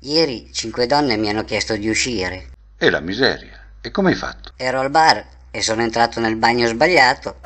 Ieri cinque donne mi hanno chiesto di uscire. E la miseria. E come hai fatto? Ero al bar e sono entrato nel bagno sbagliato.